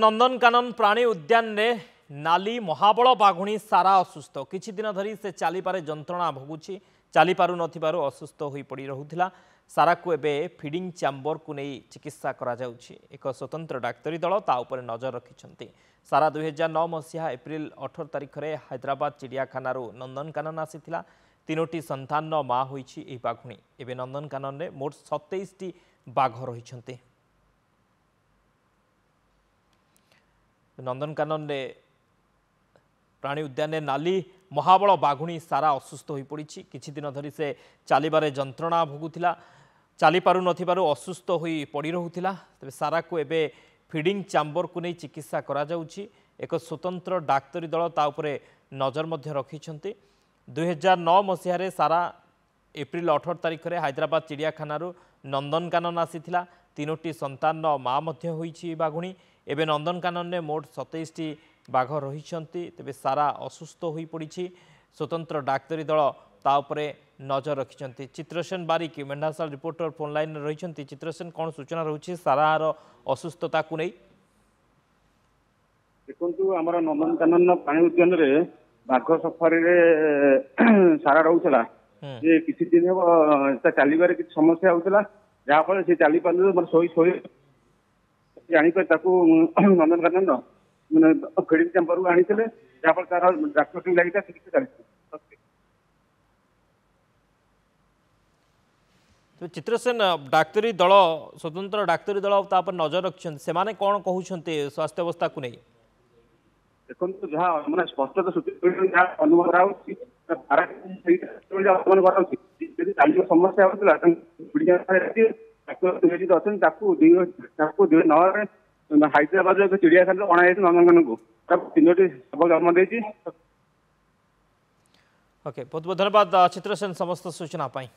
ନନ୍ଦନକାନନ ପ୍ରାଣୀ ଉଦ୍ୟାନରେ ନାଲି ମହାବଳ ବାଘୁଣୀ ସାରା ଅସୁସ୍ଥ କିଛି ଦିନ ଧରି ସେ ଚାଲିପାରେ ଯନ୍ତ୍ରଣା ଭୋଗୁଛି ଚାଲିପାରୁନଥିବାରୁ ଅସୁସ୍ଥ ହୋଇପଡ଼ି ରହୁଥିଲା ସାରାକୁ ଏବେ ଫିଡିଂ ଚାମ୍ବରକୁ ନେଇ ଚିକିତ୍ସା କରାଯାଉଛି ଏକ ସ୍ୱତନ୍ତ୍ର ଡାକ୍ତରୀ ଦଳ ତା ଉପରେ ନଜର ରଖିଛନ୍ତି ସାରା ଦୁଇହଜାର ନଅ ମସିହା ଏପ୍ରିଲ ଅଠର ତାରିଖରେ ହାଇଦ୍ରାବାଦ ଚିଡ଼ିଆଖାନାରୁ ନନ୍ଦନକାନନ ଆସିଥିଲା ତିନୋଟି ସନ୍ତାନର ମା ହୋଇଛି ଏହି ବାଘୁଣୀ ଏବେ ନନ୍ଦନକାନନରେ ମୋଟ ସତେଇଶଟି ବାଘ ରହିଛନ୍ତି নন্দনকাননে প্রাণী উদ্যানে নালি মহাবল বাঘুণী সারা অসুস্থ হয়ে পড়ছে কিছুদিন ধর সে চালবার যন্ত্রণা ভোগুলা চালিপারু নথিবারু অসুস্থ হয়ে পড়ি রহুলা তবে সারাকু এবে ফিডিং চাম্বরকু নেই চিকিৎসা করা যাচ্ছে ଏକ ସ୍ୱତନ୍ତ୍ର ଡାକ୍ତରୀ ଦଳ ତା ଉପରେ ନଜର ମଧ୍ୟ ରଖିଛନ୍ତି ଦୁଇହଜାର ନଅ ମସିହାରେ ସାରା ଏପ୍ରିଲ ଅଠର ତାରିଖରେ ହାଇଦ୍ରାବାଦ ଚିଡ଼ିଆଖାନାରୁ ନନ୍ଦନକାନନ ଆସିଥିଲା তিনোটি সন্তানর মা মধ্য হয়েছি বাঘুণী এবে নন্দনকাননে মোট সতেইশটি বাঘ রয়েছেন তবে সারা অসুস্থ হয়ে পড়ছে স্বতন্ত্র ডাক্তারী দল তা উপরে নজর রাখি চিত্রসেন বারিক মেন্ঢাশাল রিপোর্টর ফোন লাইনে রয়েছেন চিত্রসেন কোণ সূচনা রয়েছে সারার অসুস্থতা নেই দেখুন আমার নন্দনকানন প্রাণী উদ্যানের বাঘ সফারিরে সারা রহুলা যে কিছু দিন হব তা চালবার কিছু সমস্যা হোলা ଯାହାଫଳରେ ସେ ଚାଲି ପାରୁନି ଶୋଇ ଶୋଇ ଆଣିକି ତାକୁ ନନ୍ଦନକାନନ ମାନେ ଫିଡିଂ ଚାମ୍ବରକୁ ଆଣିଥିଲେ ଯାହାଫଳରେ ତାର ଡାକ୍ତର ଟିକେ ଲାଗିଥିଲା ସେଠି ଚାଲିଛି ଚିତ୍ରସେନ ଡାକ୍ତରୀ ଦଳ ସ୍ୱତନ୍ତ୍ର ଡାକ୍ତରୀ ଦଳ ତା ଉପରେ ନଜର ରଖିଛନ୍ତି ସେମାନେ କଣ କହୁଛନ୍ତି ସ୍ୱାସ୍ଥ୍ୟ ଅବସ୍ଥାକୁ ନେଇ ଦେଖନ୍ତୁ ଯାହା ମାନେ ସ୍ପଷ୍ଟ ତ ସୂଚନା ମିଳୁଛି ଯାହା ଅନୁଭବ ହେଉଛି ଯଦି ଚାଲିବା ସମସ୍ୟା ହେଉଥିଲା ତାଙ୍କୁ ବିଜୟ ଅଛନ୍ତି ତାକୁ ଦୁଇ ତାକୁ ଦୁଇ ନଅରେ ହାଇଦ୍ରାବାଦର ଏକ ଚିଡ଼ିଆଖାନାରେ ଅଣାଯାଇଛି ନନ୍ଦନକାନନକୁ ତାକୁ ତିନୋଟି ଶବ ଜନ୍ମ ଦେଇଛି ଓକେ ବହୁତ ବହୁତ ଧନ୍ୟବାଦ ଚିତ୍ରସେନ ସମସ୍ତ ସୂଚନା ପାଇଁ